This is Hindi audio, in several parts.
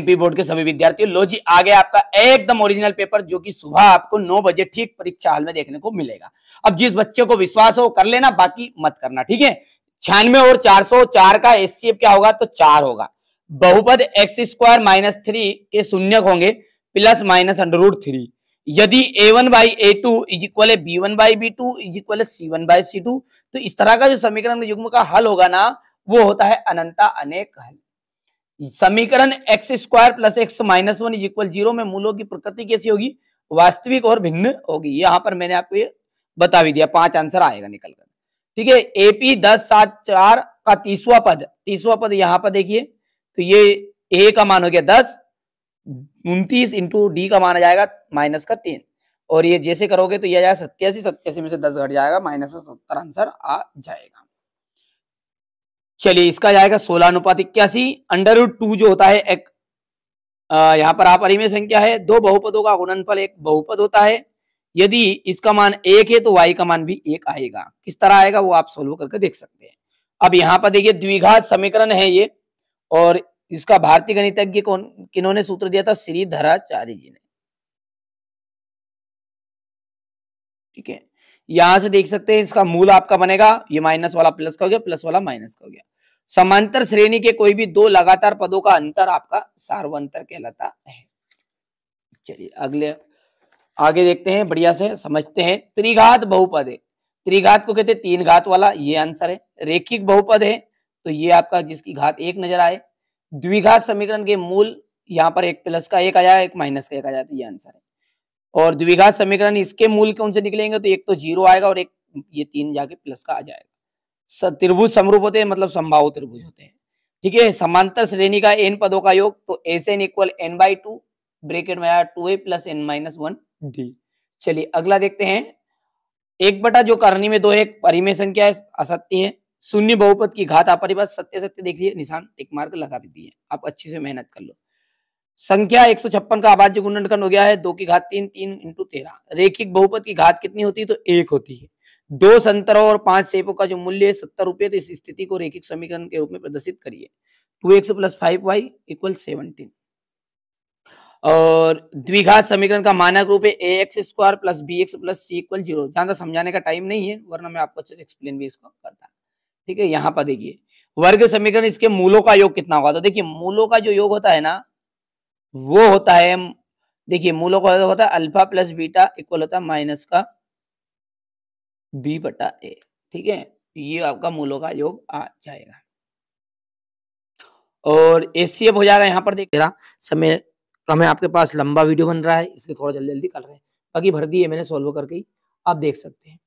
एमपी बोर्ड के सभी विद्यार्थियों लो जी आ गया आपका एकदम ओरिजिनल पेपर जो कि सुबह आपको नौ बजे ठीक परीक्षा हाल में देखने को मिलेगा अब जिस बच्चे को विश्वास हो कर लेना बाकी मत करना ठीक है छियानवे और चार सौ चार का एस क्या होगा तो चार होगा बहुपद एक्स स्क्वायर माइनस थ्री के शून्य होंगे प्लस माइनस अंडरवुड थ्री यदि a one by a two is equal है b one by b two is equal है c one by c two तो इस तरह का जो समीकरण युग्म का हल होगा ना वो होता है अनंता अनेक हल समीकरण x square plus x minus one is equal zero में मूलों की प्रकृति कैसी होगी वास्तविक और भिन्न होगी यहाँ पर मैंने आपको ये बता भी दिया पांच आंसर आएगा निकल कर ठीक है एपी दस सात चार का तीसवा पद तीसवा पद यहाँ पर देखिए तो ये ए का मान हो गया दस उन्तीस इंटू डी का माना जाएगा माइनस का तीन और ये जैसे करोगे तो यह जाएगा सत्यासी सत्यासी में से दस घट जाएगा माइनस का सत्तर आंसर आ जाएगा चलिए इसका जाएगा सोलह अनुपात इक्यासी अंडर रूट टू जो होता है एक यहाँ पर आप अरिमय संख्या है दो बहुपदों का गुणनफल एक बहुपद होता है यदि इसका मान एक है तो वाई का मान भी एक आएगा किस तरह आएगा वो आप सोल्व करके देख सकते हैं अब यहाँ पर देखिए द्विघात समीकरण है ये और इसका भारतीय गणितज्ञ कौन किन्होंने सूत्र दिया था श्रीधराचार्य जी ने ठीक है यहां से देख सकते हैं इसका मूल आपका बनेगा ये माइनस वाला प्लस का हो गया प्लस वाला माइनस का हो गया समांतर श्रेणी के कोई भी दो लगातार पदों का अंतर आपका सार्वंतर कहलाता है चलिए अगले आगे देखते हैं बढ़िया से समझते हैं त्रिघात बहुपद है त्रिघात को कहते हैं तीन घात वाला ये आंसर है रेखिक बहुपद है तो ये आपका जिसकी घात एक नजर आए द्विघात समीकरण के मूल यहाँ पर एक प्लस का एक आया एक माइनस का एक आया तो ये आंसर है और द्विघात समीकरण इसके मूल कौन से निकलेंगे तो एक तो जीरो आएगा और एक ये तीन जाके प्लस का आ जाएगा त्रिभुज समरूप होते हैं मतलब संभाव त्रिभुज होते हैं ठीक है समांतर श्रेणी का एन पदों का योग तो s n equal n by two bracket में two a plus n minus one d चलिए अगला देखते हैं एक बटा जो करनी में दो है परिमेय संख्या है असत्य है शून्य बहुपद की घात अपरिपद सत्य सत्य देख लिए निशान एक मार्क लगा भी दिए आप अच्छे से मेहनत कर लो संख्या एक का अभाज्य गुणनखंड हो गया है दो की घात तीन तीन इंटू तेरह रेखिक बहुपद की घात कितनी होती है तो एक होती है दो संतरों और पांच सेबों का जो मूल्य है सत्तर रुपये तो इस स्थिति को रेखिक समीकरण के रूप में प्रदर्शित करिए two x plus five y equal seventeen और द्विघात समीकरण का मानक रूप है a x square plus b x plus c equal zero ज्यादा समझाने का टाइम नहीं है वरना मैं आपको अच्छे से एक्सप्लेन भी इसको करता ठीक है यहाँ पर देखिए वर्ग समीकरण इसके मूलों का योग कितना होगा तो देखिए मूलों का जो योग होता है ना वो होता है देखिए मूलों का होता है अल्फा प्लस बीटा इक्वल होता है माइनस का बी बटा ए ठीक है ये आपका मूलों का योग आ जाएगा और ए सी एफ हो जाएगा यहाँ पर देख रहा समय कम है आपके पास लंबा वीडियो बन रहा है इसलिए थोड़ा जल्दी जल्दी कर रहे हैं बाकी भर दिए मैंने सोल्व करके ही आप देख सकते हैं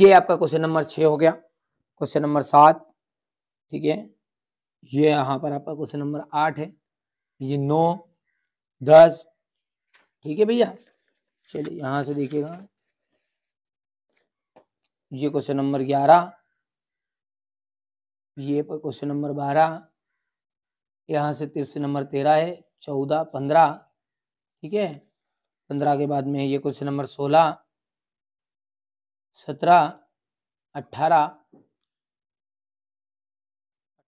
ये आपका क्वेश्चन नंबर छ हो गया क्वेश्चन नंबर सात ठीक है ये यहाँ पर आपका क्वेश्चन नंबर आठ है ये नौ दस ठीक है भैया चलिए यहाँ से देखिएगा ये क्वेश्चन नंबर ग्यारह ये पर क्वेश्चन नंबर बारह यहाँ से तीस नंबर तेरह है चौदह पंद्रह ठीक है पंद्रह के बाद में ये क्वेश्चन नंबर सोलह सत्रह अट्ठारह